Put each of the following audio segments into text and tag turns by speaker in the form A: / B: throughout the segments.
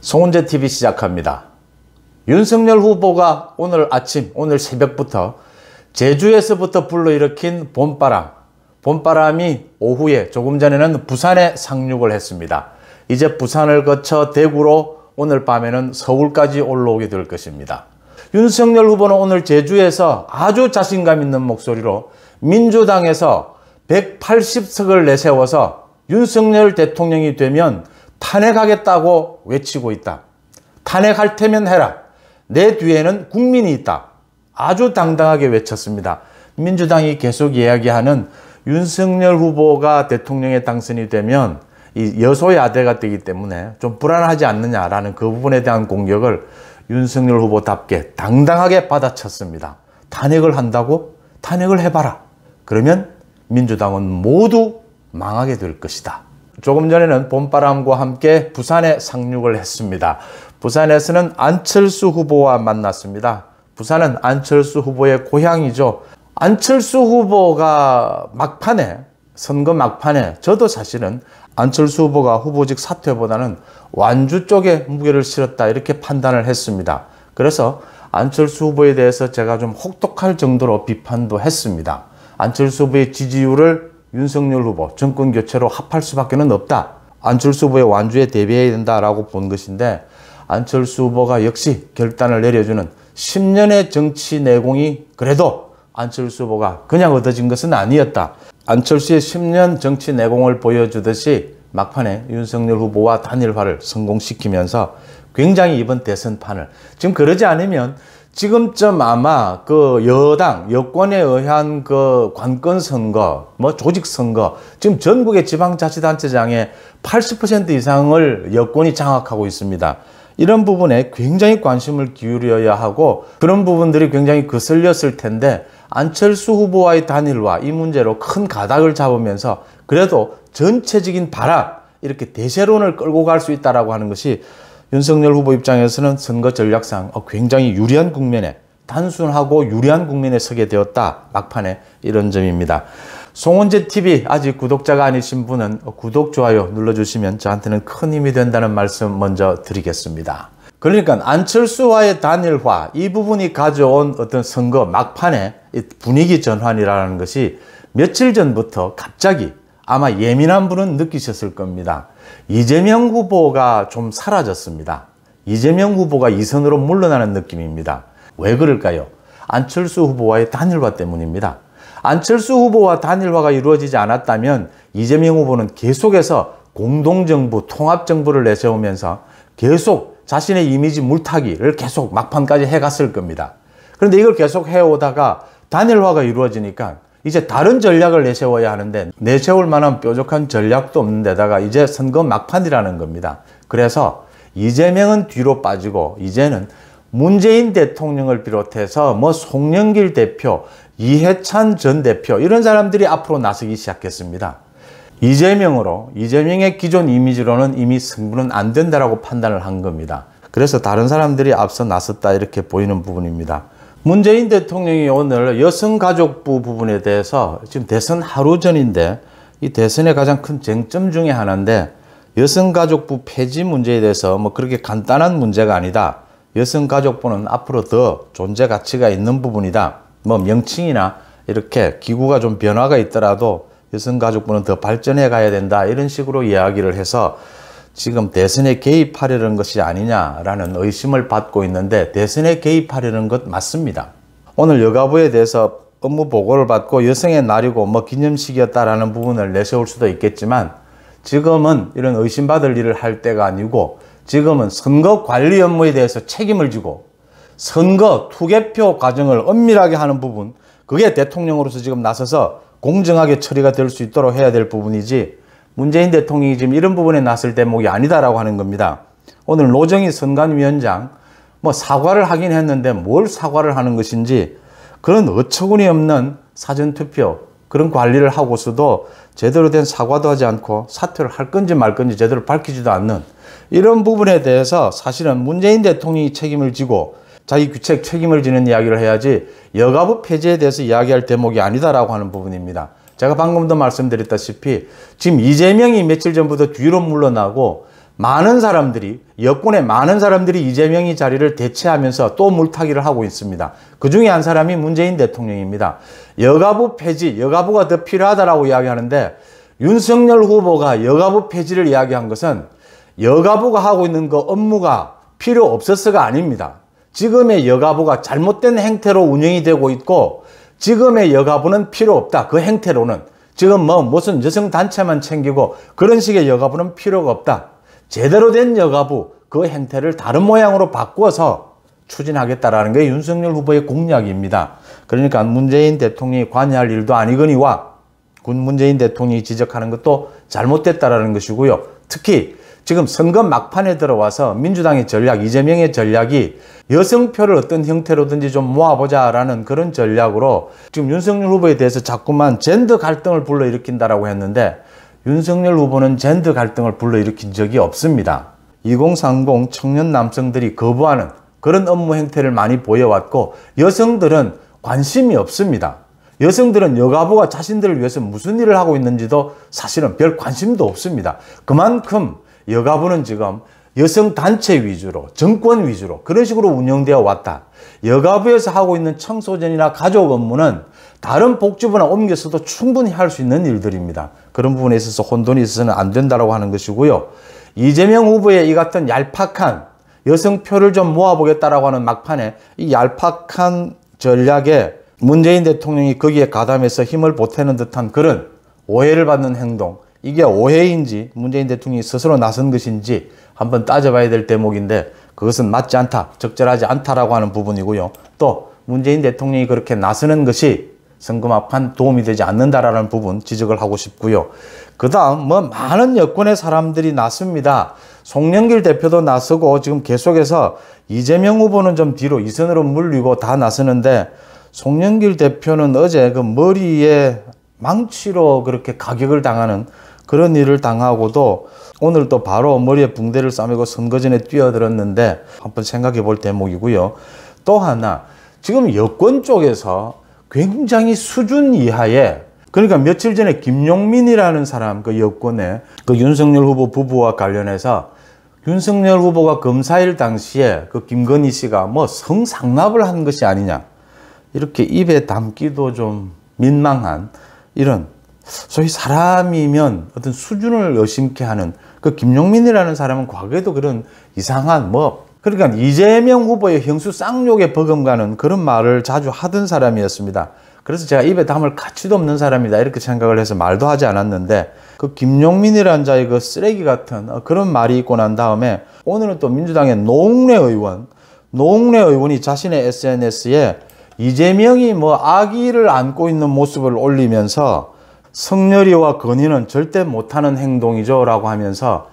A: 송은재 TV 시작합니다. 윤석열 후보가 오늘 아침, 오늘 새벽부터 제주에서부터 불러일으킨 봄바람, 봄바람이 오후에 조금 전에는 부산에 상륙을 했습니다. 이제 부산을 거쳐 대구로 오늘 밤에는 서울까지 올라오게 될 것입니다. 윤석열 후보는 오늘 제주에서 아주 자신감 있는 목소리로 민주당에서 180석을 내세워서 윤석열 대통령이 되면 탄핵하겠다고 외치고 있다. 탄핵할 테면 해라. 내 뒤에는 국민이 있다. 아주 당당하게 외쳤습니다. 민주당이 계속 이야기하는 윤석열 후보가 대통령에 당선이 되면 이 여소야대가 되기 때문에 좀 불안하지 않느냐라는 그 부분에 대한 공격을 윤석열 후보답게 당당하게 받아쳤습니다. 탄핵을 한다고 탄핵을 해봐라. 그러면 민주당은 모두 망하게 될 것이다. 조금 전에는 봄바람과 함께 부산에 상륙을 했습니다. 부산에서는 안철수 후보와 만났습니다. 부산은 안철수 후보의 고향이죠. 안철수 후보가 막판에 선거 막판에 저도 사실은 안철수 후보가 후보직 사퇴보다는 완주 쪽에 무게를 실었다 이렇게 판단을 했습니다. 그래서 안철수 후보에 대해서 제가 좀 혹독할 정도로 비판도 했습니다. 안철수 후보의 지지율을 윤석열 후보 정권 교체로 합할 수밖에는 없다. 안철수 후보의 완주에 대비해야 된다라고 본 것인데 안철수 후보가 역시 결단을 내려주는 10년의 정치 내공이 그래도 안철수 후보가 그냥 얻어진 것은 아니었다. 안철수의 10년 정치 내공을 보여주듯이 막판에 윤석열 후보와 단일화를 성공시키면서 굉장히 이번 대선판을 지금 그러지 않으면 지금쯤 아마 그 여당 여권에 의한 그 관건 선거 뭐 조직 선거 지금 전국의 지방자치단체장의 80% 이상을 여권이 장악하고 있습니다. 이런 부분에 굉장히 관심을 기울여야 하고 그런 부분들이 굉장히 거슬렸을 텐데 안철수 후보와의 단일화 이 문제로 큰 가닥을 잡으면서 그래도 전체적인 발악 이렇게 대세론을 끌고 갈 수 있다라고 하는 것이 윤석열 후보 입장에서는 선거 전략상 어, 굉장히 유리한 국면에 단순하고 유리한 국면에 서게 되었다. 막판에 이런 점입니다. 송원재 TV 아직 구독자가 아니신 분은 구독, 좋아요 눌러주시면 저한테는 큰 힘이 된다는 말씀 먼저 드리겠습니다. 그러니까 안철수와의 단일화 이 부분이 가져온 어떤 선거 막판에 분위기 전환이라는 것이 며칠 전부터 갑자기 아마 예민한 분은 느끼셨을 겁니다. 이재명 후보가 좀 사라졌습니다. 이재명 후보가 이선으로 물러나는 느낌입니다. 왜 그럴까요? 안철수 후보와의 단일화 때문입니다. 안철수 후보와 단일화가 이루어지지 않았다면 이재명 후보는 계속해서 공동정부, 통합정부를 내세우면서 계속 자신의 이미지 물타기를 계속 막판까지 해갔을 겁니다. 그런데 이걸 계속 해오다가 단일화가 이루어지니까 이제 다른 전략을 내세워야 하는데 내세울 만한 뾰족한 전략도 없는 데다가 이제 선거 막판이라는 겁니다. 그래서 이재명은 뒤로 빠지고 이제는 문재인 대통령을 비롯해서 뭐 송영길 대표, 이해찬 전 대표 이런 사람들이 앞으로 나서기 시작했습니다. 이재명으로 이재명의 기존 이미지로는 이미 승부는 안된다고 판단을 한 겁니다. 그래서 다른 사람들이 앞서 나섰다 이렇게 보이는 부분입니다. 문재인 대통령이 오늘 여성가족부 부분에 대해서 지금 대선 하루 전인데 이 대선의 가장 큰 쟁점 중에 하나인데 여성가족부 폐지 문제에 대해서 뭐 그렇게 간단한 문제가 아니다. 여성가족부는 앞으로 더 존재 가치가 있는 부분이다. 뭐 명칭이나 이렇게 기구가 좀 변화가 있더라도 여성가족부는 더 발전해 가야 된다. 이런 식으로 이야기를 해서 지금 대선에 개입하려는 것이 아니냐라는 의심을 받고 있는데 대선에 개입하려는 것 맞습니다. 오늘 여가부에 대해서 업무 보고를 받고 여성의 날이고 뭐 기념식이었다라는 부분을 내세울 수도 있겠지만 지금은 이런 의심받을 일을 할 때가 아니고 지금은 선거 관리 업무에 대해서 책임을 지고 선거 투개표 과정을 엄밀하게 하는 부분 그게 대통령으로서 지금 나서서 공정하게 처리가 될 수 있도록 해야 될 부분이지 문재인 대통령이 지금 이런 부분에 났을 대목이 아니다라고 하는 겁니다. 오늘 노정희 선관위원장 뭐 사과를 하긴 했는데 뭘 사과를 하는 것인지 그런 어처구니 없는 사전투표 그런 관리를 하고서도 제대로 된 사과도 하지 않고 사퇴를 할 건지 말 건지 제대로 밝히지도 않는 이런 부분에 대해서 사실은 문재인 대통령이 책임을 지고 자기 규책 책임을 지는 이야기를 해야지 여가부 폐지에 대해서 이야기할 대목이 아니다라고 하는 부분입니다. 제가 방금도 말씀드렸다시피 지금 이재명이 며칠 전부터 뒤로 물러나고 많은 사람들이 여권에 많은 사람들이 이재명이 자리를 대체하면서 또 물타기를 하고 있습니다. 그중에 한 사람이 문재인 대통령입니다. 여가부 폐지, 여가부가 더 필요하다라고 이야기하는데 윤석열 후보가 여가부 폐지를 이야기한 것은 여가부가 하고 있는 그 업무가 필요 없었어가 아닙니다. 지금의 여가부가 잘못된 행태로 운영이 되고 있고 지금의 여가부는 필요 없다. 그 행태로는. 지금 뭐 무슨 여성단체만 챙기고 그런 식의 여가부는 필요가 없다. 제대로 된 여가부, 그 행태를 다른 모양으로 바꿔서 추진하겠다라는 게 윤석열 후보의 공약입니다. 그러니까 문재인 대통령이 관여할 일도 아니거니와 군 문재인 대통령이 지적하는 것도 잘못됐다라는 것이고요. 특히 지금 선거 막판에 들어와서 민주당의 전략, 이재명의 전략이 여성표를 어떤 형태로든지 좀 모아보자라는 그런 전략으로 지금 윤석열 후보에 대해서 자꾸만 젠더 갈등을 불러일으킨다라고 했는데 윤석열 후보는 젠더 갈등을 불러일으킨 적이 없습니다. 2030 청년 남성들이 거부하는 그런 업무 행태를 많이 보여왔고 여성들은 관심이 없습니다. 여성들은 여가부가 자신들을 위해서 무슨 일을 하고 있는지도 사실은 별 관심도 없습니다. 그만큼 여가부는 지금 여성 단체 위주로 정권 위주로 그런 식으로 운영되어 왔다. 여가부에서 하고 있는 청소년이나 가족 업무는 다른 복지부나 옮겨서도 충분히 할 수 있는 일들입니다. 그런 부분에 있어서 혼돈이 있어서는 안 된다고 하는 것이고요. 이재명 후보의 이 같은 얄팍한 여성표를 좀 모아보겠다라고 하는 막판에 이 얄팍한 전략에 문재인 대통령이 거기에 가담해서 힘을 보태는 듯한 그런 오해를 받는 행동 이게 오해인지 문재인 대통령이 스스로 나선 것인지 한번 따져봐야 될 대목인데 그것은 맞지 않다, 적절하지 않다라고 하는 부분이고요. 또 문재인 대통령이 그렇게 나서는 것이 선거 앞판 도움이 되지 않는다라는 부분 지적을 하고 싶고요. 그 다음 뭐 많은 여권의 사람들이 나습니다 송영길 대표도 나서고 지금 계속해서 이재명 후보는 좀 뒤로 이선으로 물리고 다 나서는데 송영길 대표는 어제 그 머리에 망치로 그렇게 가격을 당하는 그런 일을 당하고도 오늘도 바로 머리에 붕대를 싸매고 선거전에 뛰어들었는데 한번 생각해 볼 대목이고요. 또 하나 지금 여권 쪽에서 굉장히 수준 이하에 그러니까 며칠 전에 김용민이라는 사람 그 여권에 그 윤석열 후보 부부와 관련해서 윤석열 후보가 검사일 당시에 그 김건희 씨가 뭐 성상납을 한 것이 아니냐 이렇게 입에 담기도 좀 민망한 이런 소위 사람이면 어떤 수준을 의심케 하는 그 김용민이라는 사람은 과거에도 그런 이상한 뭐 그러니까 이재명 후보의 형수 쌍욕에 버금가는 그런 말을 자주 하던 사람이었습니다. 그래서 제가 입에 담을 가치도 없는 사람이다 이렇게 생각을 해서 말도 하지 않았는데 그 김용민이라는 자의 그 쓰레기 같은 어, 그런 말이 있고 난 다음에 오늘은 또 민주당의 노웅래 의원 노웅래 의원이 자신의 SNS에 이재명이 뭐 아기를 안고 있는 모습을 올리면서 성렬이와 건희는 절대 못하는 행동이죠 라고 하면서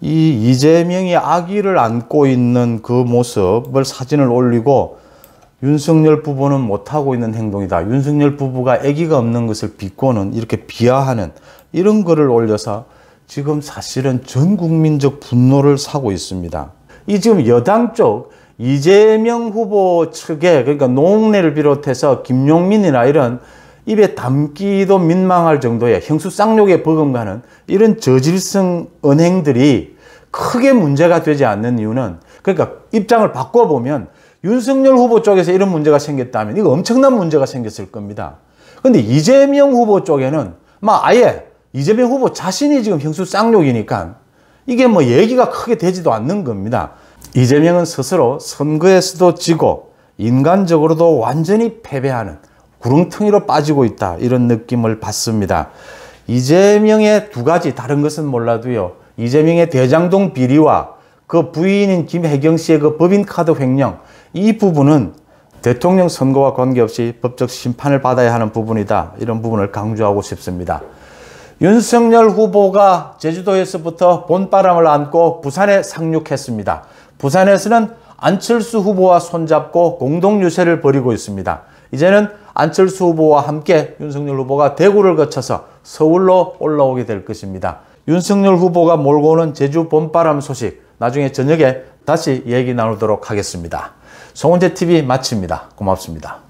A: 이 이재명이 아기를 안고 있는 그 모습을 사진을 올리고 윤석열 부부는 못하고 있는 행동이다. 윤석열 부부가 아기가 없는 것을 비꼬는 이렇게 비하하는 이런 글을 올려서 지금 사실은 전 국민적 분노를 사고 있습니다. 이 지금 여당 쪽 이재명 후보 측에 그러니까 노웅래를 비롯해서 김용민이나 이런 입에 담기도 민망할 정도의 형수 쌍욕에 버금가는 이런 저질성 은행들이 크게 문제가 되지 않는 이유는 그러니까 입장을 바꿔보면 윤석열 후보 쪽에서 이런 문제가 생겼다면 이거 엄청난 문제가 생겼을 겁니다. 근데 이재명 후보 쪽에는 막 아예 이재명 후보 자신이 지금 형수 쌍욕이니까 이게 뭐 얘기가 크게 되지도 않는 겁니다. 이재명은 스스로 선거에서도 지고 인간적으로도 완전히 패배하는 구렁텅이로 빠지고 있다 이런 느낌을 받습니다. 이재명의 두 가지 다른 것은 몰라도요. 이재명의 대장동 비리와 그 부인인 김혜경 씨의 그 법인카드 횡령 이 부분은 대통령 선거와 관계없이 법적 심판을 받아야 하는 부분이다. 이런 부분을 강조하고 싶습니다. 윤석열 후보가 제주도에서부터 본바람을 안고 부산에 상륙했습니다. 부산에서는 안철수 후보와 손잡고 공동 유세를 벌이고 있습니다. 이제는 안철수 후보와 함께 윤석열 후보가 대구를 거쳐서 서울로 올라오게 될 것입니다. 윤석열 후보가 몰고 오는 제주 봄바람 소식 나중에 저녁에 다시 얘기 나누도록 하겠습니다. 송은재TV 마칩니다. 고맙습니다.